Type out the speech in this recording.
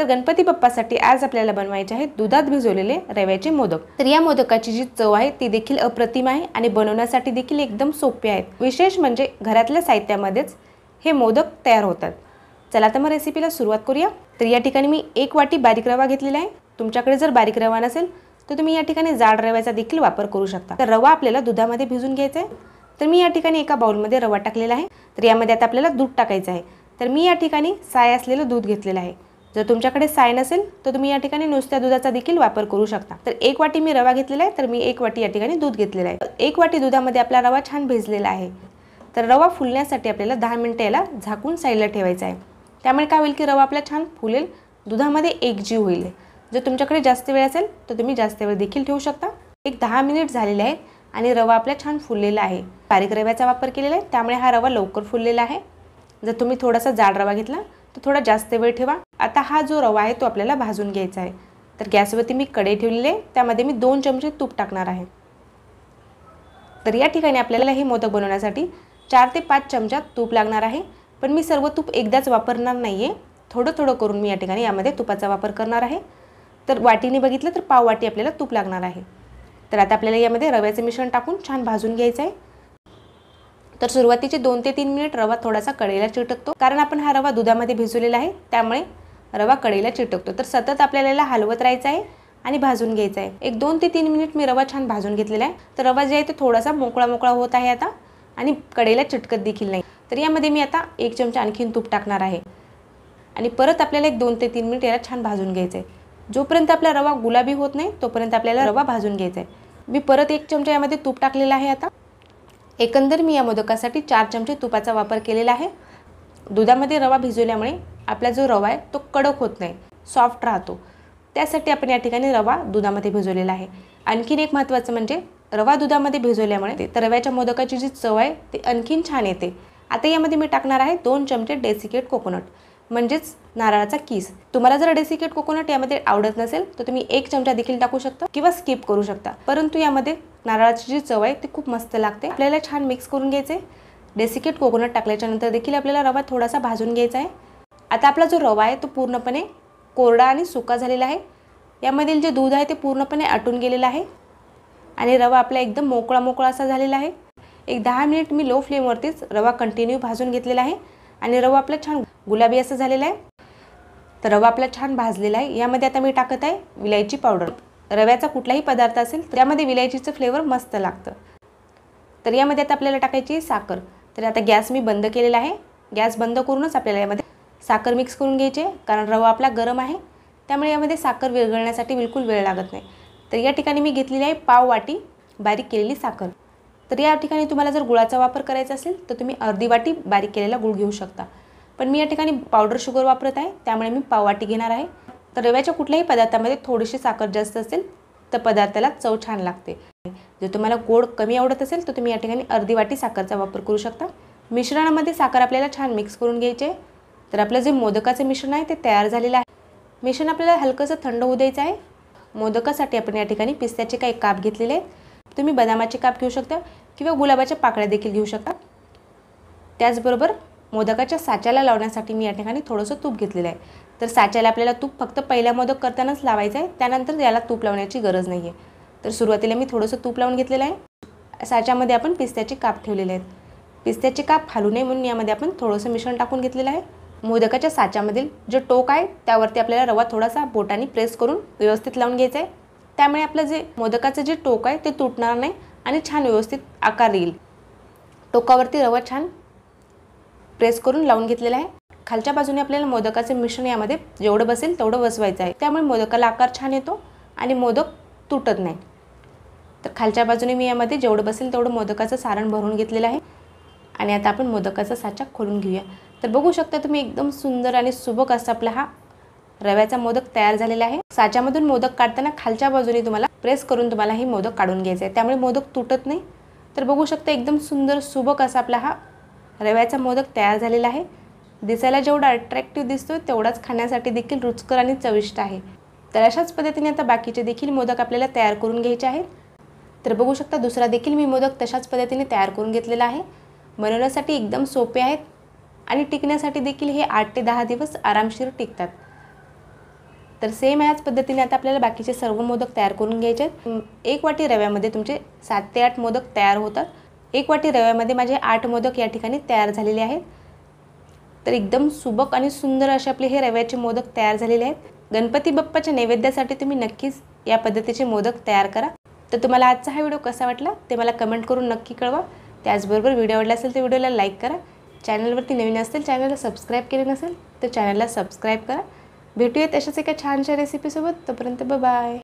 तर गणपती बाप्पासाठी आज आपल्याला बनवायचे आहेत दुधात भिजवलेले रव्याचे मोदक तर या मोदकाची जी चव आहे ती देखील अप्रतिम आहे आणि बनवण्यासाठी देखील एकदम सोपे आहेत विशेष म्हणजे घरातल्या साहित्यामध्येच हे मोदक तयार होतात चला तर मग रेसिपीला सुरुवात करूया तर या ठिकाणी मी एक वाटी बारीक रवा घेतलेला आहे तुमच्याकडे जर बारीक रवा नसेल तर तुम्ही या ठिकाणी जाड रव्याचा देखील वापर करू शकता तर रवा आपल्याला दुधामध्ये भिजून घ्यायचा आहे तर मी या ठिकाणी एका बाउलमध्ये रवा टाकलेला आहे तर यामध्ये आता आपल्याला दूध टाकायचं आहे तर मी या ठिकाणी साय असलेलं दूध घेतलेलं आहे जर तुमच्याकडे साय नसेल तर तुम्ही या ठिकाणी नुसत्या दुधाचा देखील वापर करू शकता तर एक वाटी मी रवा घेतलेला आहे तर मी एक वाटी या ठिकाणी दूध घेतलेला आहे एक वाटी दुधामध्ये आपला रवा छान भिजलेला आहे तर रवा फुलण्यासाठी आपल्याला दहा मिनटं याला झाकून साईडला ठेवायचा आहे त्यामुळे काय होईल की रवा आपला छान फुलेल दुधामध्ये एक जीव होईल जर तुमच्याकडे जास्त वेळ असेल तर तुम्ही जास्त वेळ देखील ठेवू शकता एक दहा मिनिट झालेले आहेत आणि रवा आपला छान फुललेला आहे बारीक रव्याचा वापर केलेला आहे त्यामुळे हा रवा लवकर फुललेला आहे जर तुम्ही थोडासा जाड रवा घेतला तो थोडा जास्त वेळ ठेवा आता हा जो रवा आहे तो आपल्याला भाजून घ्यायचा आहे तर गॅसवरती मी कढई ठेवलेले त्यामध्ये मी दोन चमचे तूप टाकणार आहे तर या ठिकाणी आपल्याला हे मोदक बनवण्यासाठी चार ते पाच चमचा तूप लागणार आहे पण मी सर्व तूप एकदाच वापरणार नाही आहे थोडं थोडं करून मी या ठिकाणी यामध्ये तुपाचा वापर करणार आहे तर वाटीने बघितलं तर पाव वाटी आपल्याला तूप लागणार आहे तर आता आपल्याला यामध्ये रव्याचं मिश्रण टाकून छान भाजून घ्यायचं आहे तर सुरुवातीचे दोन ते तीन मिनिट रवा थोडासा कडेला चिटकतो कारण आपण हा रवा दुधामध्ये भिजवलेला आहे त्यामुळे रवा कडेला चिटकतो तर सतत आपल्याला हलवत राहायचं आहे आणि भाजून घ्यायचं आहे एक दोन ते तीन मिनिट मी रवा छान भाजून घेतलेला आहे तर रवा जे आहे ते थोडासा मोकळा मोकळा होत आहे आता आणि कडेला चिटकत देखील नाही तर यामध्ये मी आता एक चमचा आणखीन तूप टाकणार आहे आणि परत आपल्याला एक दोन ते तीन मिनिट याला छान भाजून घ्यायचं आहे जोपर्यंत आपला रवा गुलाबी होत नाही तोपर्यंत आपल्याला रवा भाजून घ्यायचा आहे मी परत एक चमचा यामध्ये तूप टाकलेला आहे आता एकंदर मी या मोदकासाठी चार चमचे तुपाचा वापर केलेला आहे दुधामध्ये रवा भिजवल्यामुळे आपला जो रवा आहे तो कडक होत नाही सॉफ्ट राहतो त्यासाठी आपण या ठिकाणी रवा दुधामध्ये भिजवलेला आहे आणखीन एक महत्त्वाचं म्हणजे रवा दुधामध्ये भिजवल्यामुळे तर रव्याच्या मोदकाची जी चव आहे ती आणखीन छान येते आता यामध्ये मी टाकणार आहे दोन चमचे डेसिकेट कोकोनट म्हणजेच नारळाचा किस तुम्हाला जर डेसिकेट कोकोनट यामध्ये आवडत नसेल तर तुम्ही एक चमचा देखील टाकू शकता किंवा स्किप करू शकता परंतु यामध्ये नारळाची जी चव आहे ती खूप मस्त लागते आपल्याला छान मिक्स करून घ्यायचे डेसिकेट कोकोनट टाकल्याच्या नंतर देखील आपल्याला रवा थोडासा भाजून घ्यायचा आहे आता आपला जो रवा आहे तो पूर्णपणे कोरडा आणि सुका झालेला आहे यामधील जे दूध आहे ते पूर्णपणे आटून गेलेलं आहे आणि रवा आपला एकदम मोकळा मोकळा असा झालेला आहे एक दहा मिनिट मी लो फ्लेमवरतीच रवा कंटिन्यू भाजून घेतलेला आहे आणि रवा आपला छान गुलाबी असं झालेलं आहे तर रवा आपला छान भाजलेला आहे यामध्ये आता मी टाकत आहे विलायची पावडर रव्याचा कुठलाही पदार्थ असेल त्यामध्ये विलायचीचं फ्लेवर मस्त लागतं तर यामध्ये आता आपल्याला टाकायची साखर तर आता गॅस मी बंद केलेला आहे गॅस बंद करूनच आपल्याला यामध्ये साखर मिक्स करून घ्यायची आहे कारण रवा आपला गरम आहे त्यामुळे यामध्ये साखर विरघळण्यासाठी बिलकुल वेळ लागत नाही तर या ठिकाणी मी घेतलेली आहे पाव वाटी बारीक केलेली साखर तर या ठिकाणी तुम्हाला जर गुळाचा वापर करायचा असेल तर तुम्ही अर्धी वाटी बारीक केलेला गुळ घेऊ शकता पण मी या ठिकाणी पावडर शुगर वापरत आहे त्यामुळे मी पाववाटी घेणार आहे तर रव्याच्या कुठल्याही पदार्थामध्ये थोडीशी साखर जास्त असेल तर पदार्थाला चव छान लागते जर तुम्हाला गोड कमी आवडत असेल तर तुम्ही या ठिकाणी अर्धी वाटी साखरचा वापर करू शकता मिश्रणामध्ये साखर आपल्याला छान मिक्स करून घ्यायचे तर आपलं जे मोदकाचं मिश्रण आहे ते तयार झालेलं आहे मिश्रण आपल्याला हलकंसं थंड होऊ द्यायचं आहे मोदकासाठी आपण या ठिकाणी पिस्त्याचे काही काप घेतलेले आहेत तुम्ही बदामाचे काप घेऊ शकता किंवा गुलाबाच्या पाकळ्या देखील घेऊ शकता त्याचबरोबर मोदकाच्या साच्याला लावण्यासाठी मी या ठिकाणी थोडंसं तूप घेतलेलं आहे तर साच्याला आपल्याला तूप फक्त पहिल्या मोदक करतानाच लावायचं आहे त्यानंतर याला तूप लावण्याची गरज नाही आहे तर सुरुवातीला मी थोडंसं तूप लावून घेतलेलं आहे साच्यामध्ये आपण पिस्त्याचे काप ठेवलेले आहेत पिस्त्याचे काप फालू नये म्हणून यामध्ये आपण थोडंसं मिश्रण टाकून घेतलेलं आहे मोदकाच्या साच्यामधील जे टोक आहे त्यावरती आपल्याला रवा थोडासा बोटाने प्रेस करून व्यवस्थित लावून घ्यायचा आहे त्यामुळे आपलं जे मोदकाचं जे टोक आहे ते तुटणार नाही आणि छान व्यवस्थित आकार येईल टोकावरती रवा छान प्रेस करून लावून घेतलेला आहे खालच्या बाजूने आपल्याला मोदकाचे मिश्रण यामध्ये जेवढं बसेल तेवढं बसवायचं आहे त्यामुळे मोदकाला आकार छान येतो आणि मोदक तुटत नाही तर खालच्या बाजूने मी यामध्ये जेवढं बसेल तेवढं मोदकाचं सारण भरून घेतलेलं आहे आणि आता आपण मोदकाचा साचा खोलून घेऊया तर बघू शकता तुम्ही एकदम सुंदर आणि सुबक असा आपला हा रव्याचा मोदक तयार झालेला आहे साच्यामधून मोदक काढताना खालच्या बाजूने तुम्हाला प्रेस करून तुम्हाला हे मोदक काढून घ्यायचं आहे त्यामुळे मोदक तुटत नाही तर बघू शकता एकदम सुंदर सुबक असा आपला हा रव्याचा मोदक तयार झालेला आहे दिसायला जेवढा अट्रॅक्टिव्ह दिसतो तेवढाच खाण्यासाठी देखील रुचकर आणि चविष्ट आहे तर अशाच पद्धतीने आता बाकीचे देखील मोदक आपल्याला तयार करून घ्यायचे आहेत तर बघू शकता दुसरा देखील मी मोदक तशाच पद्धतीने तयार करून घेतलेला आहे बनवण्यासाठी एकदम सोपे आहेत आणि टिकण्यासाठी देखील हे आठ ते दहा दिवस आरामशीर टिकतात तर सेम याच पद्धतीने आता आपल्याला बाकीचे सर्व मोदक तयार करून घ्यायचे आहेत एक वाटी रव्यामध्ये तुमचे सात ते आठ मोदक तयार होतात एक वाटी रव्यामध्ये माझे आठ मोदक या ठिकाणी तयार झालेले आहेत तर एकदम सुबक आणि सुंदर असे आपले हे रव्याचे मोदक तयार झालेले आहेत गणपती बाप्पाच्या नैवेद्यासाठी तुम्ही नक्कीच या पद्धतीचे मोदक तयार करा तर तुम्हाला आजचा हा व्हिडिओ कसा वाटला ते मला कमेंट करून नक्की कळवा त्याचबरोबर व्हिडिओ आवडला असेल तर व्हिडिओला लाईक करा चॅनलवरती नवीन असेल चॅनलला सबस्क्राईब केले नसेल तर चॅनलला सबस्क्राईब करा भेटूयात अशाच एका छानशा रेसिपीसोबत तोपर्यंत बाय